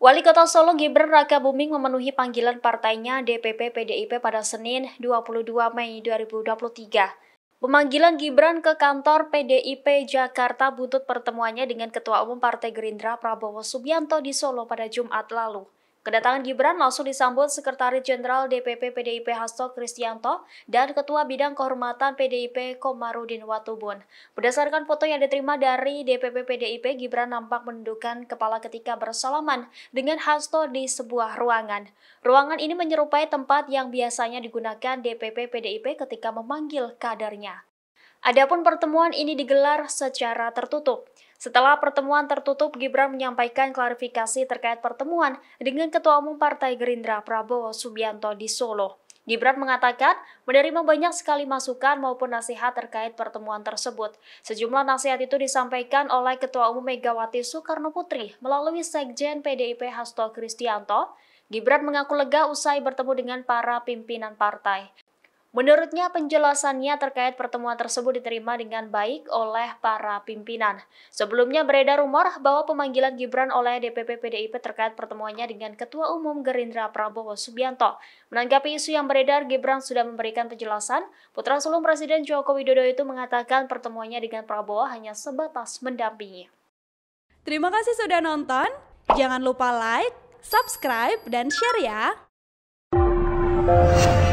Wali Kota Solo Gibran Raka Buming memenuhi panggilan partainya DPP PDIP pada Senin 22 Mei 2023. Pemanggilan Gibran ke kantor PDIP Jakarta buntut pertemuannya dengan Ketua Umum Partai Gerindra Prabowo Subianto di Solo pada Jumat lalu. Kedatangan Gibran langsung disambut Sekretaris Jenderal DPP PDIP Hasto Kristianto dan Ketua Bidang Kehormatan PDIP Komarudin Watubun. Berdasarkan foto yang diterima dari DPP PDIP, Gibran nampak mendudukan kepala ketika bersalaman dengan Hasto di sebuah ruangan. Ruangan ini menyerupai tempat yang biasanya digunakan DPP PDIP ketika memanggil kadernya. Adapun pertemuan ini digelar secara tertutup. Setelah pertemuan tertutup, Gibran menyampaikan klarifikasi terkait pertemuan dengan Ketua Umum Partai Gerindra Prabowo Subianto di Solo. Gibran mengatakan menerima banyak sekali masukan maupun nasihat terkait pertemuan tersebut. Sejumlah nasihat itu disampaikan oleh Ketua Umum Megawati Soekarno Putri melalui Sekjen PDIP Hasto Kristianto. Gibran mengaku lega usai bertemu dengan para pimpinan partai. Menurutnya penjelasannya terkait pertemuan tersebut diterima dengan baik oleh para pimpinan. Sebelumnya beredar rumor bahwa pemanggilan Gibran oleh DPP PDIP terkait pertemuannya dengan Ketua Umum Gerindra Prabowo Subianto. Menanggapi isu yang beredar, Gibran sudah memberikan penjelasan. Putra sulung Presiden Joko Widodo itu mengatakan pertemuannya dengan Prabowo hanya sebatas mendampingi. Terima kasih sudah nonton. Jangan lupa like, subscribe, dan share ya.